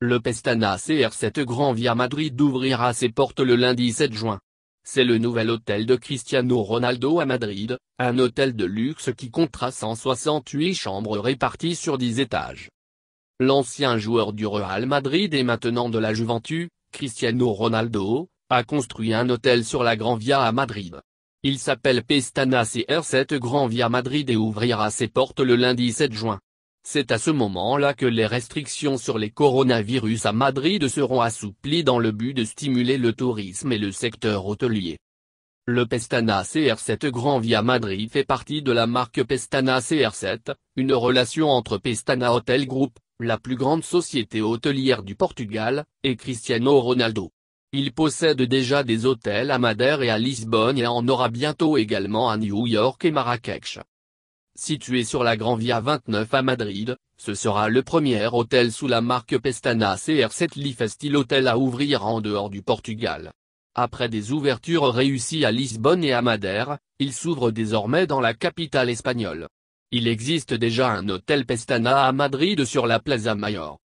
Le Pestana CR7 Gran Via Madrid ouvrira ses portes le lundi 7 juin. C'est le nouvel hôtel de Cristiano Ronaldo à Madrid, un hôtel de luxe qui comptera 168 chambres réparties sur 10 étages. L'ancien joueur du Real Madrid et maintenant de la Juventus, Cristiano Ronaldo, a construit un hôtel sur la Gran Via à Madrid. Il s'appelle Pestana CR7 Gran Via Madrid et ouvrira ses portes le lundi 7 juin. C'est à ce moment-là que les restrictions sur les coronavirus à Madrid seront assouplies dans le but de stimuler le tourisme et le secteur hôtelier. Le Pestana CR7 Grand Via Madrid fait partie de la marque Pestana CR7, une relation entre Pestana Hotel Group, la plus grande société hôtelière du Portugal, et Cristiano Ronaldo. Il possède déjà des hôtels à Madère et à Lisbonne et en aura bientôt également à New York et Marrakech situé sur la Gran Via 29 à Madrid, ce sera le premier hôtel sous la marque Pestana CR7 Lifestyle Hotel à ouvrir en dehors du Portugal. Après des ouvertures réussies à Lisbonne et à Madère, il s'ouvre désormais dans la capitale espagnole. Il existe déjà un hôtel Pestana à Madrid sur la Plaza Mayor.